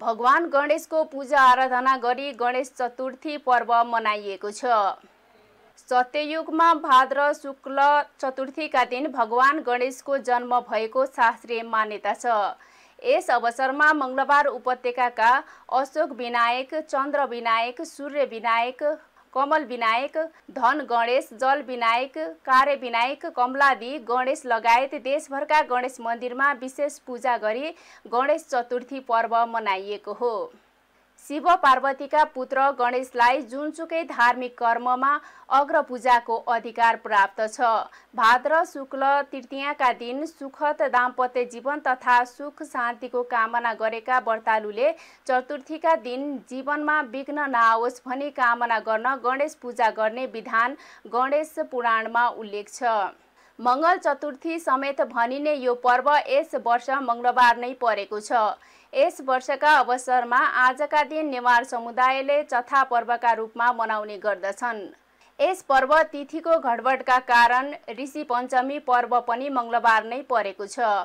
भगवान गणेशको पूजा आराधना गरी गणेश चतुर्थी पर्व मनाइएको छ सत्ययुगमा भाद्र शुक्ल चतुर्थीका दिन भगवान गणेशको जन्म भएको शास्त्रीय मान्यता छ यस अवसरमा मङ्गलबार उपत्यकाका अशोक विनायक चन्द्र विनायक सूर्य विनायक कमल विनायक धन गणेश जल विनायक कार्य विनायक कमलादी, गणेश लगायत देशभरका गणेश मन्दिरमा विशेष पूजा गरी गणेश चतुर्थी पर्व मनाइएको हो शिव पार्वतीका पुत्र गणेशलाई जुनसुकै धार्मिक कर्ममा अग्रपूजाको अधिकार प्राप्त छ भाद्र शुक्ल तृतीयका दिन सुखद दाम्पत्य जीवन तथा सुख शान्तिको कामना गरेका व्रतालुले चतुर्थीका दिन जीवनमा विघ्न नआओस् भनी कामना गर्न गणेश पूजा गर्ने विधान गणेश पुराणमा उल्लेख छ मङ्गल चतुर्थी समेत भनिने यो पर्व यस वर्ष मङ्गलबार नै परेको छ यस वर्षका अवसरमा आजका दिन नेवार समुदायले चथा पर्वका रूपमा मनाउने गर्दछन् यस पर्व तिथिको घडबडका कारण ऋषि पञ्चमी पर्व पनि मङ्गलबार नै परेको छ